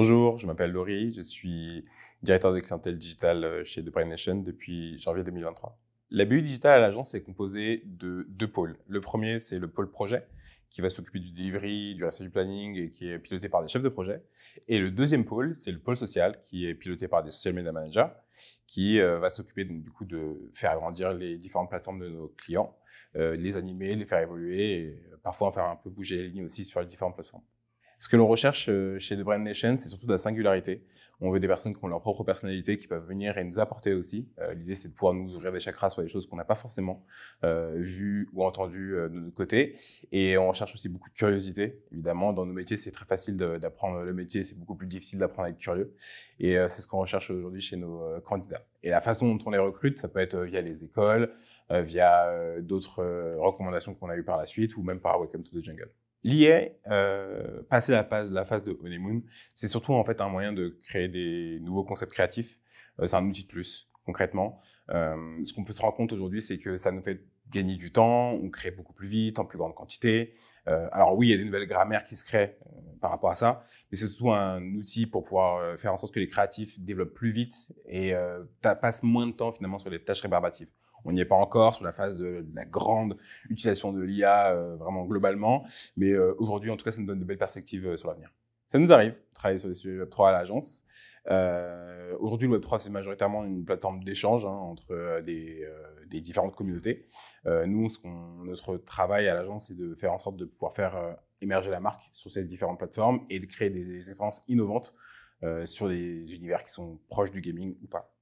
Bonjour, je m'appelle Laurie, je suis directeur de clientèle digitale euh, chez The Nation depuis janvier 2023. La BU Digital à l'agence est composée de deux pôles. Le premier, c'est le pôle projet, qui va s'occuper du delivery, du reste du planning, et qui est piloté par des chefs de projet. Et le deuxième pôle, c'est le pôle social, qui est piloté par des social media managers, qui euh, va s'occuper du coup de faire grandir les différentes plateformes de nos clients, euh, les animer, les faire évoluer, et parfois faire un peu bouger les lignes aussi sur les différentes plateformes. Ce que l'on recherche euh, chez The Brand Nation, c'est surtout de la singularité. On veut des personnes qui ont leur propre personnalité, qui peuvent venir et nous apporter aussi. Euh, l'idée, c'est de pouvoir nous ouvrir des chakras sur des choses qu'on n'a pas forcément euh, vues ou entendues de notre côté. Et on recherche aussi beaucoup de curiosité. Évidemment, dans nos métiers, c'est très facile d'apprendre le métier, c'est beaucoup plus difficile d'apprendre à être curieux. Et c'est ce qu'on recherche aujourd'hui chez nos candidats. Et la façon dont on les recrute, ça peut être via les écoles, via d'autres recommandations qu'on a eues par la suite, ou même par Welcome to the Jungle. L'IA, euh, passer la phase, la phase de honeymoon, c'est surtout en fait un moyen de créer des nouveaux concepts créatifs. Euh, c'est un outil de plus, concrètement. Euh, ce qu'on peut se rendre compte aujourd'hui, c'est que ça nous fait gagner du temps, on crée beaucoup plus vite, en plus grande quantité. alors oui, il y a des nouvelles grammaires qui se créent par rapport à ça, mais c'est surtout un outil pour pouvoir faire en sorte que les créatifs développent plus vite et passent moins de temps finalement sur les tâches rébarbatives. On n'y est pas encore sur la phase de, la grande utilisation de l'IA euh, vraiment globalement, mais euh, aujourd'hui, en tout cas, ça nous donne de belles perspectives euh, sur l'avenir. Ça nous arrive travailler sur des sujets Web3 à l'agence. aujourd'hui, le Web3, c'est majoritairement une plateforme d'échange hein, entre des, différentes communautés. nous, ce notre travail à l'agence, c'est de faire en sorte de pouvoir faire émerger la marque sur ces différentes plateformes et de créer des, des expériences innovantes sur des univers qui sont proches du gaming ou pas.